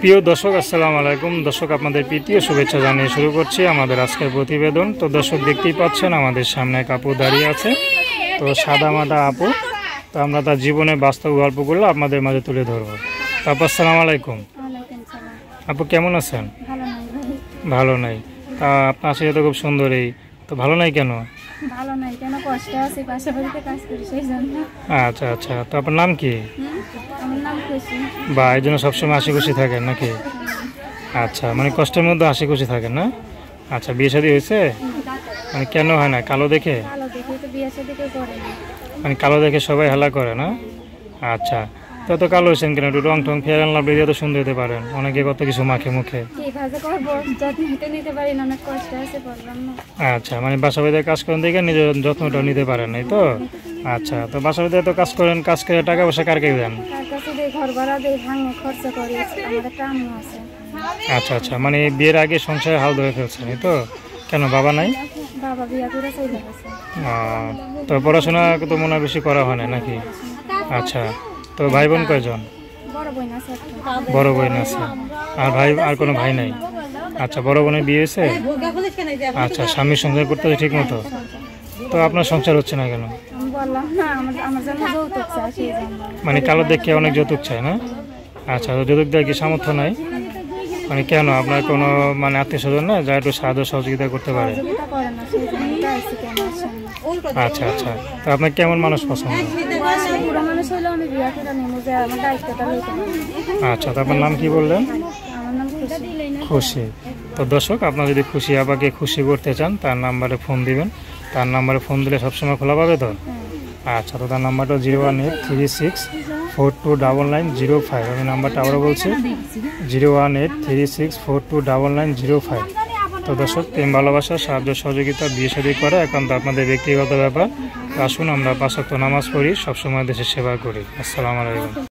প্রিয় দর্শক আসসালামু আলাইকুম দর্শক আপনাদের প্রীতীয় শুভেচ্ছা জানিয়ে শুরু করছি আমাদের আজকের প্রতিবেদন তো দর্শক দেখতেই পাচ্ছেন আমাদের সামনে এক আপু দাঁড়িয়ে আছে তো সাদা মাদা আপু তো আমরা তার জীবনে বাস্তব গল্প করলে আপনাদের মাঝে তুলে ধরব তারপর আসসালাম আলাইকুম আপু কেমন আছেন ভালো নাই তা আপনার সাথে তো খুব সুন্দর এই তো ভালো নাই কেন ভালো নাই কেন কষ্ট আছে পাশাপাশিতে কাজ করি সেই জন্য আচ্ছা আচ্ছা তো আপনার নাম কি আমার নাম খুশি বা এই জন্য সবসময় হাসি খুশি থাকেন নাকি আচ্ছা মানে কষ্টের মধ্যে হাসি খুশি থাকেন না আচ্ছা বিয়ে শাদী হয়েছে মানে কেন হয় না কালো দেখে কালো দেখে তো বিয়ে কেউ করে না মানে কালো দেখে সবাই হেলা করে না আচ্ছা তত কালো হয়েছেন কেন একটু রং টং ফেয়ার লাভ তো সুন্দর হতে পারেন অনেকে কত কিছু মাখে মুখে আচ্ছা মানে বাসা বাড়িতে কাজ করেন দেখে নিজের যত্নটা নিতে পারেন এই তো আচ্ছা তো বাসা বাড়িতে তো কাজ করেন কাজ করে টাকা পয়সা কার দেন আচ্ছা আচ্ছা মানে বিয়ের আগে সংসারে হাল ধরে ফেলছেন এই তো কেন বাবা নাই তো পড়াশোনা তো মনে বেশি করা হয় না নাকি আচ্ছা তো ভাই বোন কয়জন বড় বোন আছে আর ভাই আর কোনো ভাই নাই আচ্ছা বড় বোনের বিয়ে হয়েছে আচ্ছা স্বামীর সংসার করতে ঠিক মতো তো আপনার সংসার হচ্ছে না কেন মানে কালো দেখে অনেক যৌতুক চায় না আচ্ছা যৌতুক দেওয়ার কি সামর্থ্য নাই মানে কেন আপনার কোনো মানে আত্মীয় স্বজন না যা একটু সাহায্য সহযোগিতা করতে পারে আচ্ছা আচ্ছা তো আপনার কেমন মানুষ পছন্দ আচ্ছা তো আপনার নাম কি বললেন খুশি তো দর্শক আপনার যদি খুশি আবাকে খুশি করতে চান তার নাম্বারে ফোন দিবেন তার নাম্বারে ফোন দিলে সবসময় খোলা পাবে তো আচ্ছা তো তার নাম্বারটা zero one eight three six four two double nine zero five আমি নাম্বারটা আবারও বলছি zero one eight three six four two double nine zero five তো দর্শক প্রেম ভালোবাসা সাহায্য সহযোগিতা বিয়ে সাদী করা তো আপনাদের ব্যক্তিগত ব্যাপার আসুন আমরা পাশাক্ত নামাজ পড়ি সবসময় দেশের সেবা করি আসসালামু আলাইকুম